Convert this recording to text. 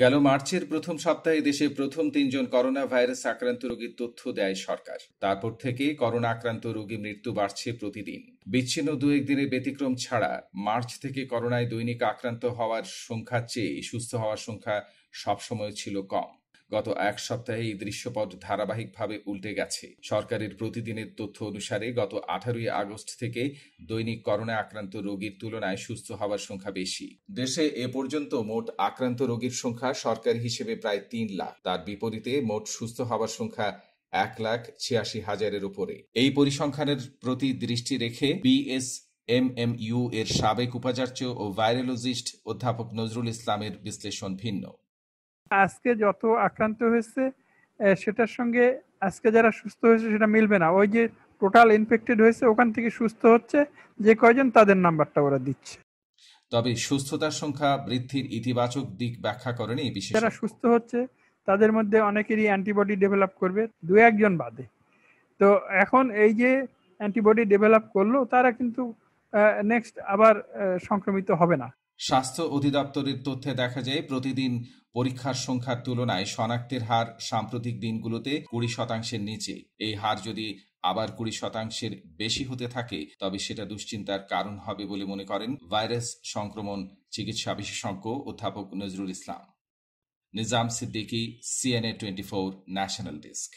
গেল মার্চের প্রথম সপ্তাহে দেশে প্রথম তিনজন করোনা ভাইরাস আক্রান্ত রোগীর তথ্য দেয় সরকার তারপর থেকে করোনা আক্রান্ত রোগী মৃত্যু বাড়ছে প্রতিদিন বিচ্ছিন্ন দু দিনের ব্যতিক্রম ছাড়া মার্চ থেকে করোনায় দৈনিক আক্রান্ত হওয়ার সংখ্যার চেয়ে সুস্থ হওয়ার সংখ্যা সবসময় ছিল কম গত এক সপ্তাহে এই দৃশ্যপট ধারাবাহিকভাবে উল্টে গেছে সরকারের প্রতিদিনের তথ্য অনুসারে গত আঠারোই আগস্ট থেকে দৈনিক করোনা আক্রান্ত রোগীর তুলনায় সুস্থ হওয়ার সংখ্যা বেশি দেশে এ পর্যন্ত মোট আক্রান্ত রোগীর সংখ্যা সরকার হিসেবে প্রায় তিন লাখ তার বিপরীতে মোট সুস্থ হওয়ার সংখ্যা এক লাখ ছিয়াশি হাজারের উপরে এই পরিসংখ্যানের প্রতি দৃষ্টি রেখে বিএস এমএমইউ এর সাবেক উপাচার্য ও ভাইরোলজিস্ট অধ্যাপক নজরুল ইসলামের বিশ্লেষণ ভিন্ন আজকে যত আক্রান্ত হয়েছে সেটার সঙ্গে আজকে যারা সুস্থ হয়েছে সেটা মিলবে না ওই যে টোটাল ইনফেক্টেড হয়েছে ওখান থেকে সুস্থ হচ্ছে যে কয়জন তাদের নাম্বারটা ওরা দিচ্ছে তবে সুস্থতার সংখ্যা বৃদ্ধির ইতিবাচক দিক ব্যাখ্যা করেনি বিষয়ে যারা সুস্থ হচ্ছে তাদের মধ্যে অনেকেরই অ্যান্টিবডি ডেভেলপ করবে দু একজন বাদে তো এখন এই যে অ্যান্টিবডি ডেভেলপ করলো তারা কিন্তু নেক্সট আবার সংক্রমিত হবে না স্বাস্থ্য অধিদপ্তরের তথ্যে দেখা যায় প্রতিদিন পরীক্ষার সংখ্যার তুলনায় শনাক্তের হার সাম্প্রতিক দিনগুলোতে কুড়ি শতাংশের নিচে এই হার যদি আবার কুড়ি শতাংশের বেশি হতে থাকে তবে সেটা দুশ্চিন্তার কারণ হবে বলে মনে করেন ভাইরাস সংক্রমণ চিকিৎসা বিশেষজ্ঞ অধ্যাপক Nazrul Islam Nizam Siddiqui CNA twenty four national desk